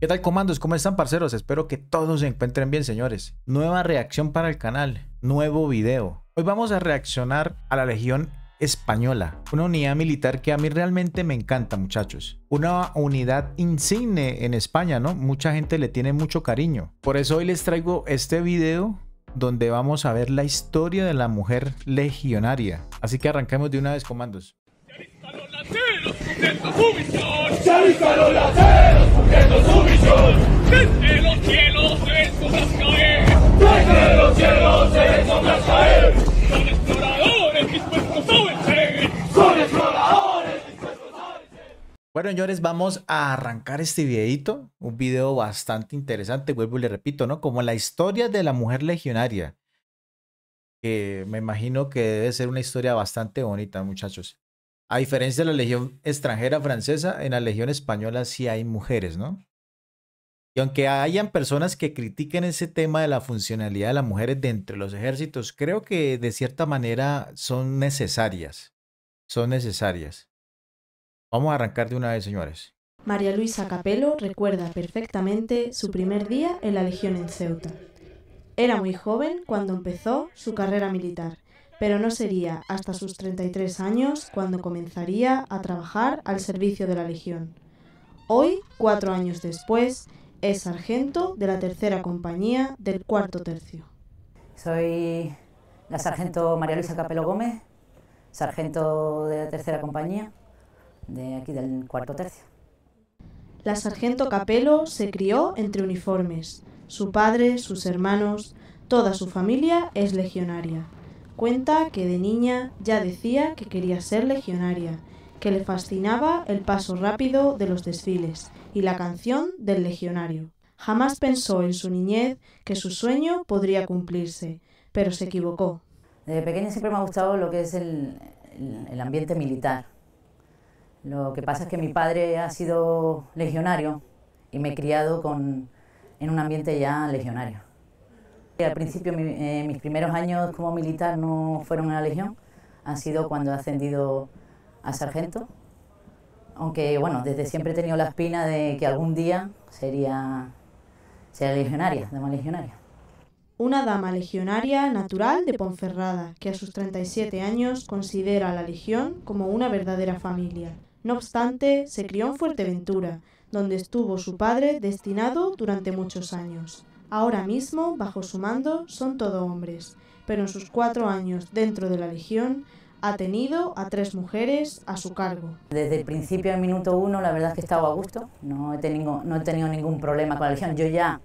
¿Qué tal comandos? ¿Cómo están parceros? Espero que todos se encuentren bien señores. Nueva reacción para el canal, nuevo video. Hoy vamos a reaccionar a la Legión Española, una unidad militar que a mí realmente me encanta muchachos. Una unidad insigne en España, ¿no? Mucha gente le tiene mucho cariño. Por eso hoy les traigo este video donde vamos a ver la historia de la mujer legionaria. Así que arranquemos de una vez comandos. Bueno, señores, vamos a arrancar este videito. Un video bastante interesante, vuelvo y le repito, ¿no? Como la historia de la mujer legionaria. Que me imagino que debe ser una historia bastante bonita, muchachos. A diferencia de la Legión extranjera francesa, en la Legión española sí hay mujeres, ¿no? Y aunque hayan personas que critiquen ese tema de la funcionalidad de las mujeres dentro de los ejércitos, creo que de cierta manera son necesarias. Son necesarias. Vamos a arrancar de una vez, señores. María Luisa Capello recuerda perfectamente su primer día en la Legión en Ceuta. Era muy joven cuando empezó su carrera militar pero no sería hasta sus 33 años cuando comenzaría a trabajar al servicio de la Legión. Hoy, cuatro años después, es sargento de la tercera compañía del cuarto tercio. Soy la sargento María Luisa Capelo Gómez, sargento de la tercera compañía de aquí del cuarto tercio. La sargento Capelo se crió entre uniformes. Su padre, sus hermanos, toda su familia es legionaria. Cuenta que de niña ya decía que quería ser legionaria, que le fascinaba el paso rápido de los desfiles y la canción del legionario. Jamás pensó en su niñez que su sueño podría cumplirse, pero se equivocó. Desde pequeña siempre me ha gustado lo que es el, el ambiente militar. Lo que pasa es que mi padre ha sido legionario y me he criado con, en un ambiente ya legionario. Al principio eh, mis primeros años como militar no fueron en la Legión, han sido cuando he ascendido a sargento, aunque bueno, desde siempre he tenido la espina de que algún día sería, sería legionaria, dama legionaria. Una dama legionaria natural de Ponferrada, que a sus 37 años considera la Legión como una verdadera familia. No obstante, se crió en Fuerteventura, donde estuvo su padre destinado durante muchos años. Ahora mismo, bajo su mando, son todo hombres, pero en sus cuatro años dentro de la Legión ha tenido a tres mujeres a su cargo. Desde el principio al minuto uno, la verdad es que he estado a gusto, no he tenido, ningún problema con la Legión. Yo ya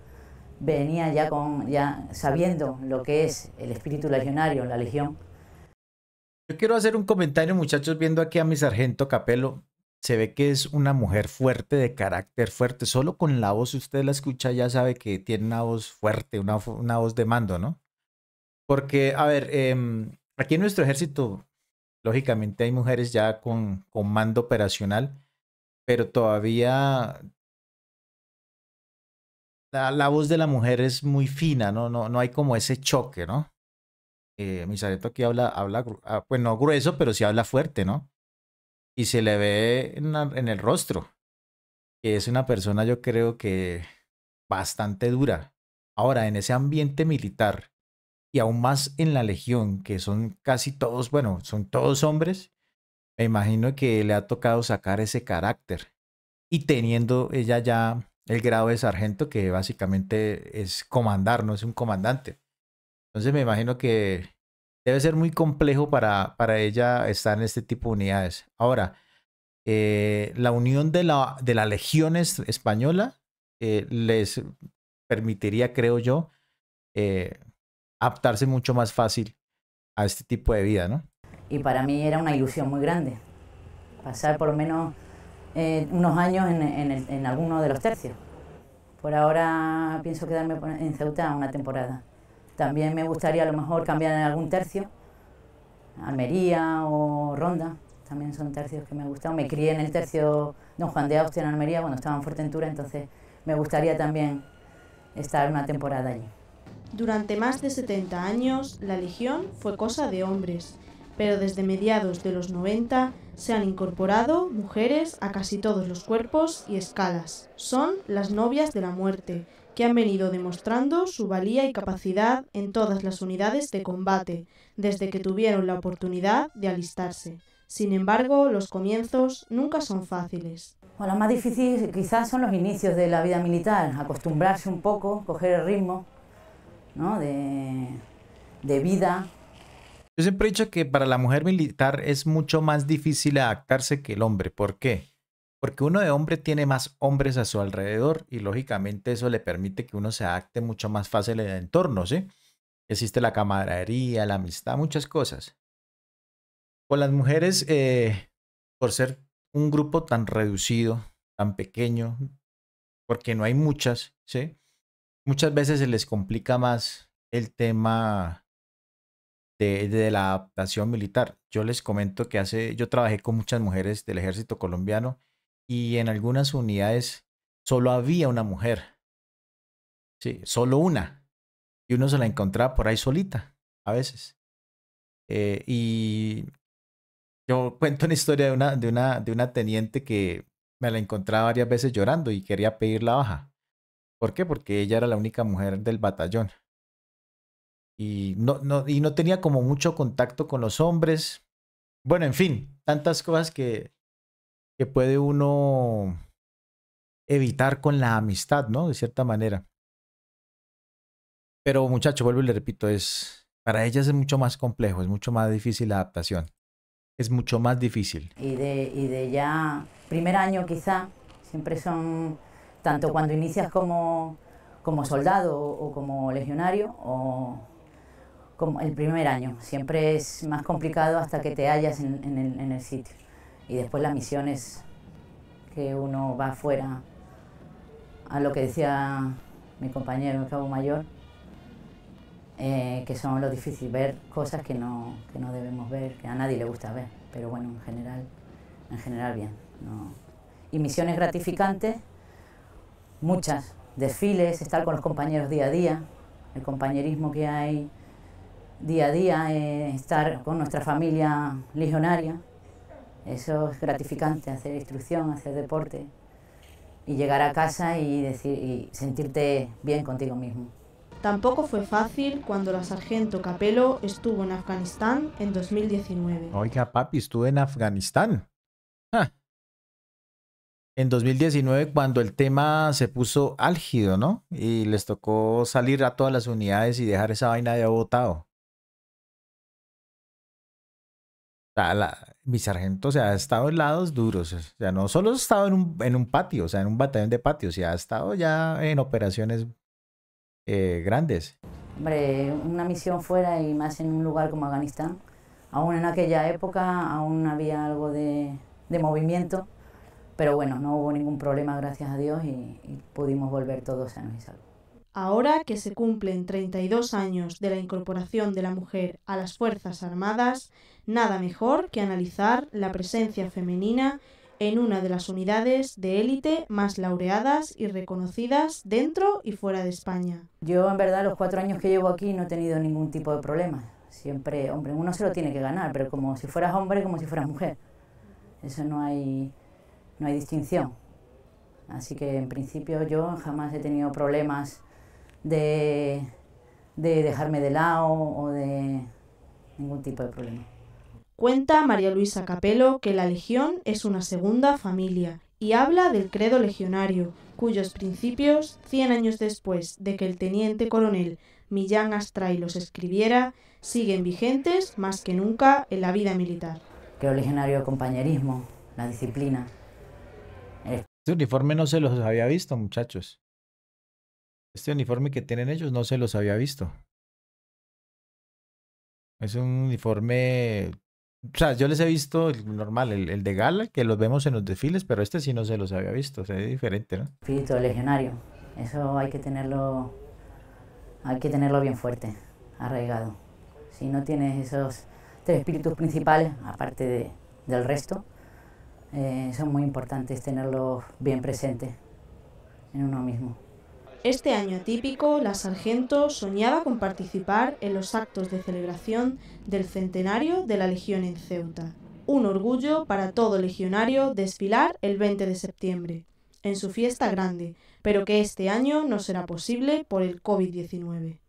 venía ya, con, ya sabiendo lo que es el espíritu legionario, en la Legión. Yo quiero hacer un comentario, muchachos, viendo aquí a mi sargento Capelo se ve que es una mujer fuerte, de carácter fuerte. Solo con la voz, si usted la escucha, ya sabe que tiene una voz fuerte, una, una voz de mando, ¿no? Porque, a ver, em, aquí en nuestro ejército, lógicamente hay mujeres ya con, con mando operacional, pero todavía la, voz de la mujer es muy fina, ¿no? No, hay como ese choque, ¿no? Eh, aquí habla, habla, ah, pues no grueso, pero sí habla fuerte, ¿no? y se le ve en, el rostro que es una persona yo creo que bastante dura. Ahora, en ese ambiente militar y aún más en la Legión, que son casi todos, bueno, son todos hombres, me imagino que le ha tocado sacar ese carácter. Y teniendo ella ya el grado de sargento, que básicamente es comandar, no es un comandante. Entonces me imagino que debe ser muy complejo para, ella estar en este tipo de unidades. Ahora, eh, la unión de la, de la Legión Española eh, les permitiría, creo yo, eh, adaptarse mucho más fácil a este tipo de vida, ¿no? Y para mí era una ilusión muy grande pasar por lo menos unos años en, en, en alguno de los tercios. Por ahora pienso quedarme en Ceuta una temporada. También me gustaría a lo mejor cambiar en algún tercio, Almería o Ronda, también son tercios que me gustan. Me crié en el tercio Don Juan de Austria en Almería cuando estaba en Fuerteventura, entonces me gustaría también estar una temporada allí. Durante más de 70 años, la Legión fue cosa de hombres, pero desde mediados de los 90 se han incorporado mujeres a casi todos los cuerpos y escalas. Son las novias de la muerte, que han venido demostrando su valía y capacidad en todas las unidades de combate desde que tuvieron la oportunidad de alistarse. Sin embargo, los comienzos nunca son fáciles. lo más difícil quizás son los inicios de la vida militar, acostumbrarse un poco, coger el ritmo ¿no? de, de vida, yo siempre he dicho que para la mujer militar es mucho más difícil adaptarse que el hombre. ¿Por qué? Porque uno de hombre tiene más hombres a su alrededor y lógicamente eso le permite que uno se adapte mucho más fácil en el entorno, ¿sí? Existe la camaradería, la amistad, muchas cosas. Con las mujeres, eh, por ser un grupo tan reducido, tan pequeño, porque no hay muchas, ¿sí? Muchas veces se les complica más el tema de, de, la adaptación militar. Yo les comento que hace, yo trabajé con muchas mujeres del ejército colombiano y en algunas unidades solo había una mujer. Sí, solo una. Y uno se la encontraba por ahí solita, a veces. Eh, y yo cuento una historia de una, de, una, de una teniente que me la encontraba varias veces llorando y quería pedir la baja. ¿Por qué? Porque ella era la única mujer del batallón. Y no, no, y no tenía como mucho contacto con los hombres. Bueno, en fin, tantas cosas que que puede uno evitar con la amistad, ¿no? De cierta manera. Pero muchacho, vuelvo y le repito, es para ellas es mucho más complejo, es mucho más difícil la adaptación. Es mucho más difícil. Y de, ya primer año quizá, siempre son, tanto cuando inicias como, como soldado o como legionario, o como el primer año, siempre es más complicado hasta que te hallas en el sitio y después las misiones que uno va afuera a lo que decía mi compañero, el cabo mayor, eh, que son lo difícil, ver cosas que no, que no debemos ver, que a nadie le gusta ver, pero bueno, en general, en general bien. Y misiones gratificantes, muchas, desfiles, estar con los compañeros día a día, el compañerismo que hay día a día, eh, estar con nuestra familia legionaria, eso es gratificante, hacer instrucción, hacer deporte y llegar a casa y, decir, y sentirte bien contigo mismo. Tampoco fue fácil cuando la sargento Capelo estuvo en Afganistán en 2019. Oiga, papi, estuve en Afganistán. Ah. En 2019, cuando el tema se puso álgido, ¿no? Y les tocó salir a todas las unidades y dejar esa vaina de agotado. O sea, la, mi sargento, o sea, ha estado en lados duros. O no solo ha estado en un, patio, o sea, en un batallón de patio. o ha estado ya en operaciones eh, grandes. Hombre, una misión fuera y más en un lugar como Afganistán. Aún en aquella época, aún había algo de, movimiento, pero bueno, no hubo ningún problema, gracias a Dios, y, pudimos volver todos sanos y salvos. Ahora que se cumplen 32 años de la incorporación de la mujer a las Fuerzas Armadas, nada mejor que analizar la presencia femenina en una de las unidades de élite más laureadas y reconocidas dentro y fuera de España. Yo, en verdad, los cuatro años que llevo aquí no he tenido ningún tipo de problema. Siempre, hombre, uno se lo tiene que ganar, pero como si fueras hombre, como si fueras mujer. Eso no hay, no hay distinción. Así que, en principio, yo jamás he tenido problemas de, de dejarme de lado o de ningún tipo de problema. Cuenta María Luisa Capello que la Legión es una segunda familia y habla del credo legionario, cuyos principios, 100 años después de que el teniente coronel Millán Astray los escribiera, siguen vigentes más que nunca en la vida militar. Creo legionario el compañerismo, la disciplina. Este uniforme no se los había visto, muchachos. Este uniforme que tienen ellos no se los había visto. Es un uniforme. O sea, yo les he visto el normal, el, de gala, que los vemos en los desfiles, pero este sí no se los había visto, es diferente, ¿no? Espíritu legionario. Eso hay que tenerlo. Hay que tenerlo bien fuerte, arraigado. Si no tienes esos tres espíritus principales, aparte del resto, eh, son muy importantes tenerlos bien presentes en uno mismo. Este año atípico, la sargento soñaba con participar en los actos de celebración del centenario de la Legión en Ceuta. Un orgullo para todo legionario desfilar el 20 de septiembre, en su fiesta grande, pero que este año no será posible por el COVID-19.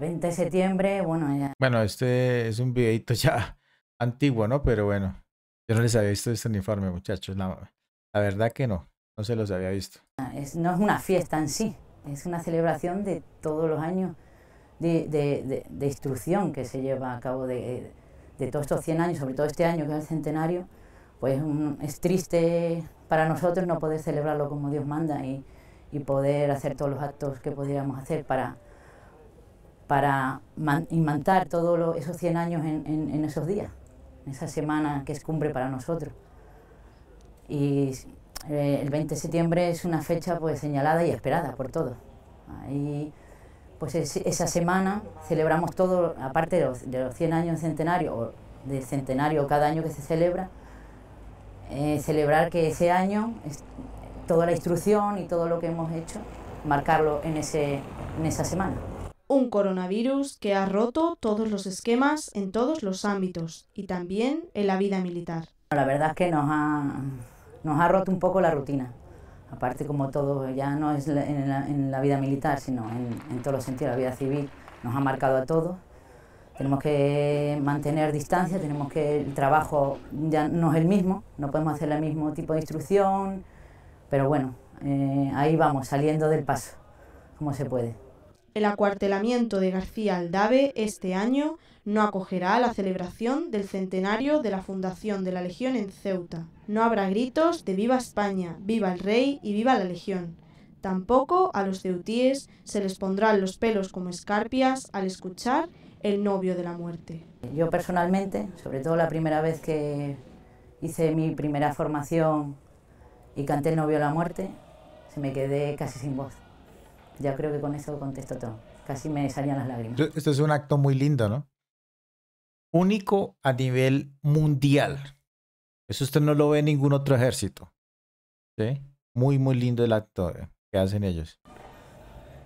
20 de septiembre, bueno, ya. Bueno, este es un videito ya antiguo, ¿no? Pero bueno, yo no les había visto este uniforme, muchachos. La, verdad que no, no se los había visto. Ah, no es una fiesta en sí, es una celebración de todos los años de, instrucción que se lleva a cabo de, todos estos 100 años, sobre todo este año que es el centenario, pues es triste para nosotros no poder celebrarlo como Dios manda y, poder hacer todos los actos que podríamos hacer para, para todos esos 100 años en, en esos días, en esa semana que es cumbre para nosotros. Y eh, el 20 de septiembre es una fecha pues señalada y esperada por todos. Ahí, pues esa semana celebramos todo, aparte de los, 100 años centenario, o de centenario cada año que se celebra, eh, celebrar que ese año, toda la instrucción y todo lo que hemos hecho, marcarlo en, ese, en esa semana. Un coronavirus que ha roto todos los esquemas en todos los ámbitos y también en la vida militar. La verdad es que nos ha, nos ha roto un poco la rutina. Aparte, como todo, ya no es en la, vida militar, sino en, todos los sentidos, la vida civil nos ha marcado a todos. Tenemos que mantener distancia, tenemos que el trabajo ya no es el mismo, no podemos hacer el mismo tipo de instrucción, pero bueno, eh, ahí vamos, saliendo del paso, como se puede el acuartelamiento de García Aldave este año no acogerá la celebración del centenario de la fundación de la Legión en Ceuta. No habrá gritos de Viva España, Viva el Rey y Viva la Legión. Tampoco a los ceutíes se les pondrán los pelos como escarpias al escuchar el novio de la muerte. Yo personalmente, sobre todo la primera vez que hice mi primera formación y canté el novio de la muerte, se me quedé casi sin voz. Ya creo que con eso contesto todo. Casi me salían las lágrimas. Esto es un acto muy lindo, ¿no? Único a nivel mundial. Eso usted no lo ve en ningún otro ejército. ¿Sí? Muy, muy lindo el acto eh, que hacen ellos.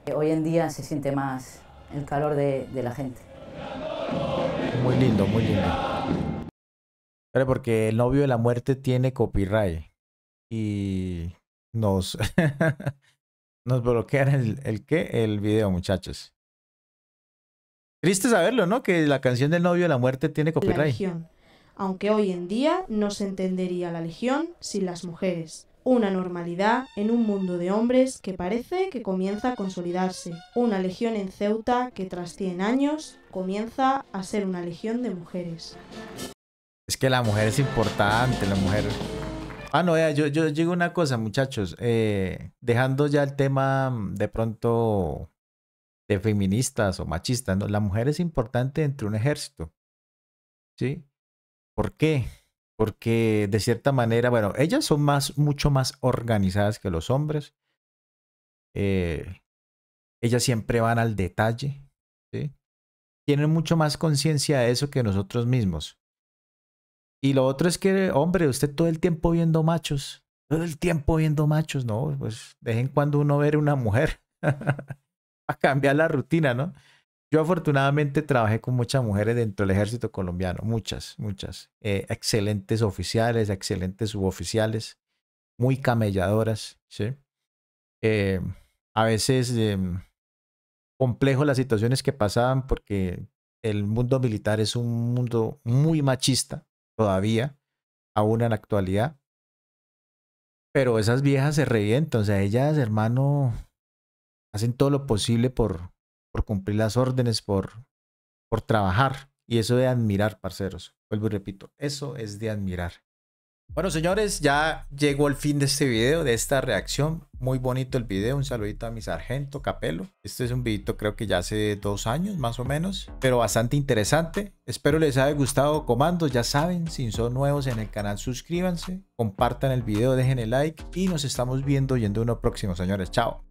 Eh, hoy en día se siente más el calor de, la gente. Muy lindo, muy lindo. Pero porque el novio de la muerte tiene copyright. Y nos Nos bloquean el, el qué? El video, muchachos. Triste saberlo, ¿no? Que la canción del novio de la muerte tiene copyright. La Aunque hoy en día no se entendería la legión sin las mujeres. Una normalidad en un mundo de hombres que parece que comienza a consolidarse. Una legión en Ceuta que tras 100 años comienza a ser una legión de mujeres. Es que la mujer es importante, la mujer. Ah, no, yo, yo digo una cosa, muchachos. Eh, dejando ya el tema mm, de pronto de feministas o machistas, ¿no? La mujer es importante entre un ejército. ¿Sí? ¿Por qué? Porque de cierta manera, bueno, ellas son más, mucho más organizadas que los hombres. Eh, ellas siempre van al detalle. ¿sí? Tienen mucho más conciencia de eso que nosotros mismos. Y lo otro es que, hombre, usted todo el tiempo viendo machos, todo el tiempo viendo machos, ¿no? Pues dejen cuando uno ve una mujer a cambiar la rutina, ¿no? Yo afortunadamente trabajé con muchas mujeres dentro del ejército colombiano, muchas, muchas. Eh, excelentes oficiales, excelentes suboficiales, muy camelladoras, ¿sí? Eh, a veces eh, complejo las situaciones que pasaban porque el mundo militar es un mundo muy machista, todavía, aún en la actualidad. Pero esas viejas se revientan, o sea, ellas, hermano, hacen todo lo posible por, por cumplir las órdenes, por, por trabajar. Y eso de admirar, parceros. Vuelvo y repito, eso es de admirar. Bueno, señores, ya llegó el fin de este video, de esta reacción. Muy bonito el video. Un saludito a mi sargento Capelo. Este es un video creo que ya hace dos años más o menos, pero bastante interesante. Espero les haya gustado Comandos, Ya saben, si son nuevos en el canal, suscríbanse, compartan el video, dejen el like y nos estamos viendo yendo uno próximo, señores. Chao.